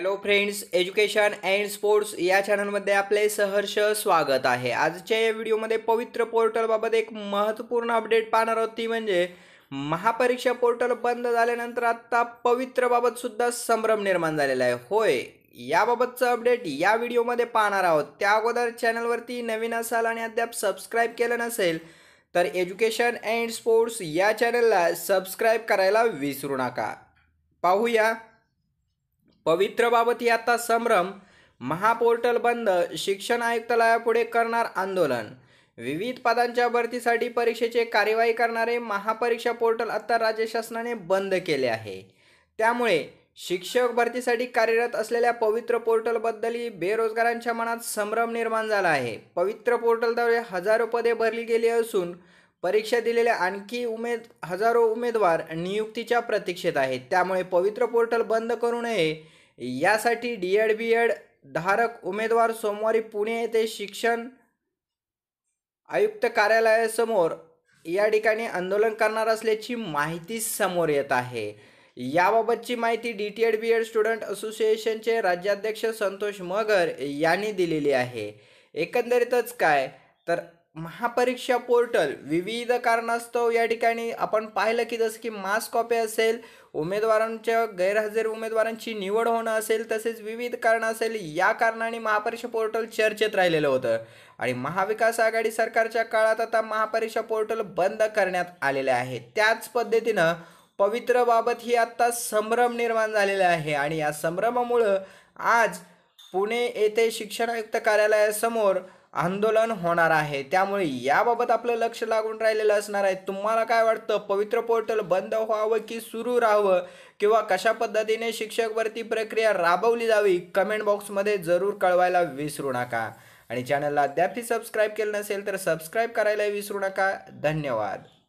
hello friends education and sports या चॅनलमध्ये आपले सहर्ष स्वागत आहे आजच्या या व्हिडिओमध्ये पवित्र पोर्टलबाबत एक महत्त्वपूर्ण अपडेट पाहणार आहोत ती म्हणजे महापरीक्षा पोर्टल बंद झाल्यानंतर आत्ता पवित्रबाबत सुद्धा संभ्रम निर्माण झालेला आहे होय याबाबतचं अपडेट या व्हिडिओमध्ये पाहणार आहोत त्या अगोदर चॅनलवरती नवीन असाल आणि अद्याप सबस्क्राईब केलं नसेल तर एज्युकेशन अँड स्पोर्ट्स या चॅनलला सबस्क्राईब करायला विसरू नका पाहूया पवित्र पवित्रबाबत आता संभ्रम महापोर्टल बंद शिक्षण आयुक्तालयापुढे करणार आंदोलन विविध पदांच्या भरतीसाठी परीक्षेचे कार्यवाही करणारे महापरीक्षा पोर्टल आता राज्य शासनाने बंद केले आहे त्यामुळे शिक्षक भरतीसाठी कार्यरत असलेल्या पवित्र पोर्टलबद्दलही बेरोजगारांच्या मनात संभ्रम निर्माण झाला आहे पवित्र पोर्टलद्वारे हजारो पदे भरली गेली असून परीक्षा दिलेल्या आणखी उमेद हजारो उमेदवार नियुक्तीच्या प्रतीक्षेत आहेत त्यामुळे पवित्र पोर्टल बंद करू नये यासाठी डी एड बी एड धारक उमेदवार सोमवारी पुणे येथे शिक्षण आयुक्त कार्यालयासमोर या ठिकाणी आंदोलन करणार असल्याची माहिती समोर येत आहे याबाबतची माहिती D T Ed B Ed student असोसिएशनचे राज्याध्यक्ष संतोष मगर यांनी दिलेली आहे एकंदरीतच काय तर महापरीक्षा पोर्टल विविध कारणास्तव या ठिकाणी आपण पाहिलं की जसं की मास कॉपी असेल उमेदवारांच्या गैरहजेर उमेदवारांची निवड होणं असेल तसेच विविध कारणं असेल या कारणाने महापरीक्षा पोर्टल चर्चेत राहिलेलं होतं आणि महाविकास आघाडी सरकारच्या काळात आता महापरीक्षा पोर्टल बंद करण्यात आलेले आहे त्याच पद्धतीनं पवित्रबाबत ही आत्ता संभ्रम निर्माण झालेला आहे आणि या संभ्रमामुळं आज पुणे येथे शिक्षण आयुक्त कार्यालयासमोर आंदोलन होणार आहे त्यामुळे याबाबत आपलं लक्ष लागून राहिलेलं असणार आहे तुम्हाला काय वाटतं पवित्र पोर्टल बंद व्हावं की सुरू राहावं किंवा कशा पद्धतीने शिक्षक भरती प्रक्रिया राबवली जावी कमेंट बॉक्समध्ये जरूर कळवायला विसरू नका आणि चॅनलला अद्यापही सबस्क्राईब केलं नसेल तर सबस्क्राईब करायला विसरू नका धन्यवाद